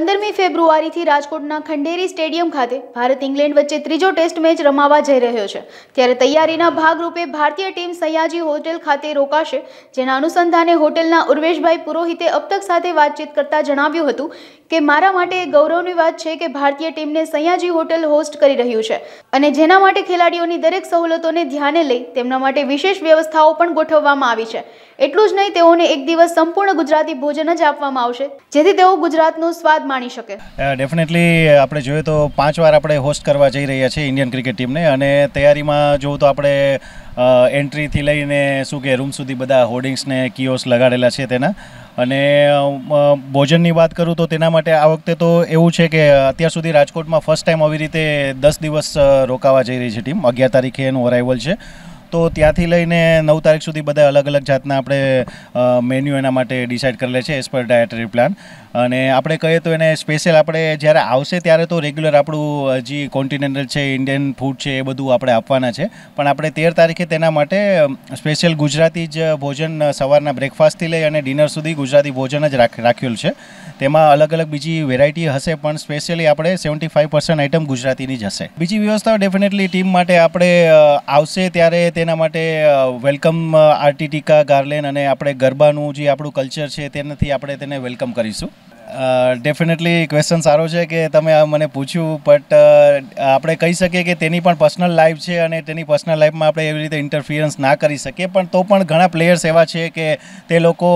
પંદરમી ફેબ્રુઆરીથી રાજકોટના ખંડેરી સ્ટેડિયમ ખાતે ભારત ઇંગ્લેન્ડ વચ્ચે ત્રીજો ટેસ્ટ મેચ રમાવા જઈ રહ્યો છે ત્યારે તૈયારીના ભાગરૂપે ભારતીય ટીમ સયાજી હોટેલ ખાતે રોકાશે જેના અનુસંધાને હોટેલના ઉર્વેશભાઈ પુરોહિતે અપતક સાથે વાતચીત કરતા જણાવ્યું હતું કે મારા માટે ગૌરવની વાત છે કે ભારતીય ટીમને સયાજી હોટેલ હોસ્ટ કરી રહ્યું છે અને જેના માટે ખેલાડીઓની દરેક સવલતોને ધ્યાને લઈ તેમના માટે વિશેષ વ્યવસ્થાઓ પણ ગોઠવવામાં આવી છે એટલું જ નહીં તેઓને એક દિવસ સંપૂર્ણ ગુજરાતી ભોજન જ આપવામાં આવશે જેથી તેઓ ગુજરાતનો સ્વાદ માણી શકે ડેફિનેટલી આપણે જોઈએ તો પાંચ વાર આપણે હોસ્ટ કરવા જઈ રહ્યા છીએ ઇન્ડિયન ક્રિકેટ ટીમને અને તૈયારીમાં જોઉં તો આપણે એન્ટ્રીથી લઈને શું કે રૂમ સુધી બધા હોર્ડિંગ્સને કિયોસ લગાડેલા છે તેના અને ભોજનની વાત કરું તો તેના માટે આ વખતે તો એવું છે કે અત્યાર સુધી રાજકોટમાં ફર્સ્ટ ટાઈમ આવી રીતે દસ દિવસ રોકાવા જઈ રહી છે ટીમ અગિયાર તારીખે એનું અરાઇવલ છે તો ત્યાંથી લઈને નવ તારીખ સુધી બધા અલગ અલગ જાતના આપણે મેન્યુ એના માટે ડિસાઇડ કરેલા છે એઝ પર ડાયટરી પ્લાન અને આપણે કહીએ તો એને સ્પેશિયલ આપણે જ્યારે આવશે ત્યારે તો રેગ્યુલર આપણું જે કોન્ટિનેન્ટલ છે ઇન્ડિયન ફૂડ છે એ બધું આપણે આપવાના છે પણ આપણે તેર તારીખે તેના માટે સ્પેશિયલ ગુજરાતી જ ભોજન સવારના બ્રેકફાસ્ટથી લઈ અને ડિનર સુધી ગુજરાતી ભોજન જ રાખ રાખ્યું છે તેમાં અલગ અલગ બીજી વેરાયટી હશે પણ સ્પેશિયલી આપણે સેવન્ટી ફાઇવ પર્સન્ટ આઇટમ ગુજરાતીની જ હશે બીજી વ્યવસ્થા ડેફિનેટલી ટીમ માટે આપણે આવશે ત્યારે તેના માટે વેલકમ આર્ટિટિકા ગાર્લેન અને આપણે ગરબાનું જે આપણું કલ્ચર છે તેનાથી આપણે તેને વેલકમ કરીશું ડેફિનેટલી ક્વેશ્ચન સારો છે કે તમે મને પૂછ્યું બટ આપણે કહી શકીએ કે તેની પણ પર્સનલ લાઈફ છે અને તેની પર્સનલ લાઈફમાં આપણે એવી રીતે ઇન્ટરફિયરન્સ ના કરી શકીએ પણ તો પણ ઘણા પ્લેયર્સ એવા છે કે તે લોકો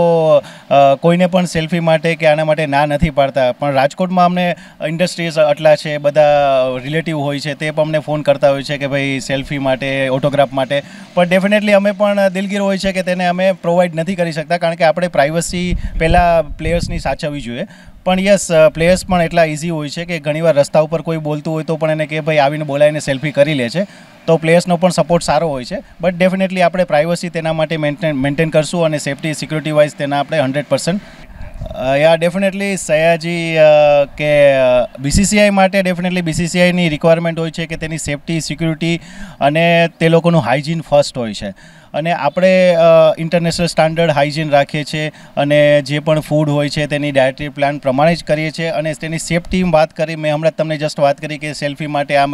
કોઈને પણ સેલ્ફી માટે કે આના માટે ના નથી પાડતા પણ રાજકોટમાં અમને ઇન્ડસ્ટ્રીઝ આટલા છે બધા રિલેટિવ હોય છે તે પણ અમને ફોન કરતા હોય છે કે ભાઈ સેલ્ફી માટે ઓટોગ્રાફ માટે પણ ડેફિનેટલી અમે પણ દિલગીર હોય છે કે તેને અમે પ્રોવાઈડ નથી કરી શકતા કારણ કે આપણે પ્રાઇવસી પહેલાં પ્લેયર્સની સાચવવી જોઈએ પણ યસ પ્લેયર્સ પણ એટલા ઇઝી હોય છે કે ઘણીવાર રસ્તા ઉપર કોઈ બોલતું હોય તો પણ એને કે ભાઈ આવીને બોલાવીને સેલ્ફી કરી લે છે તો પ્લેયર્સનો પણ સપોર્ટ સારો હોય છે બટ ડેફિનેટલી આપણે પ્રાઇવસી તેના માટે મેન્ટેન મેન્ટેન કરશું અને સેફટી સિક્યુરિટી વાઇઝ તેના આપણે હંડ્રેડ પર્સન્ટ યા ડેફિનેટલી સયાજી કે બીસીસીઆઈ માટે ડેફિનેટલી બીસીસીઆઈની રિક્વાયરમેન્ટ હોય છે કે તેની સેફટી સિક્યુરિટી અને તે લોકોનું હાઇજીન ફર્સ્ટ હોય છે અને આપણે ઇન્ટરનેશનલ સ્ટાન્ડર્ડ હાઇજીન રાખીએ છીએ અને જે પણ ફૂડ હોય છે તેની ડાયટરી પ્લાન પ્રમાણે જ કરીએ છીએ અને તેની સેફટી વાત કરી મેં હમણાં તમને જસ્ટ વાત કરી કે સેલ્ફી માટે આ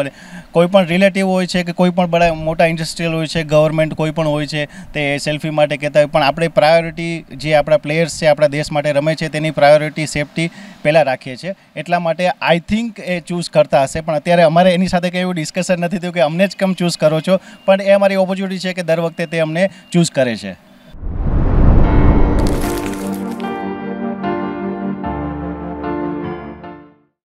કોઈ પણ રિલેટિવ હોય છે કે કોઈ પણ બધા મોટા ઇન્ડસ્ટ્રીયલ હોય છે ગવર્મેન્ટ કોઈ પણ હોય છે તે સેલ્ફી માટે કહેતા હોય પણ આપણે પ્રાયોરિટી જે આપણા પ્લેયર્સ છે આપણા દેશ માટે રમે છે તેની પ્રાયોરિટી સેફટી પહેલાં રાખીએ છીએ એટલા માટે આઈ થિંક એ ચૂઝ કરતા હશે પણ અત્યારે અમારે એની સાથે કંઈ એવું ડિસ્કશન નથી થયું કે અમને જ કેમ ચૂઝ કરો છો પણ એ અમારી ઓપોર્ચ્યુનિટી છે કે દર વખતે તે તમને ચૂઝ કરે છે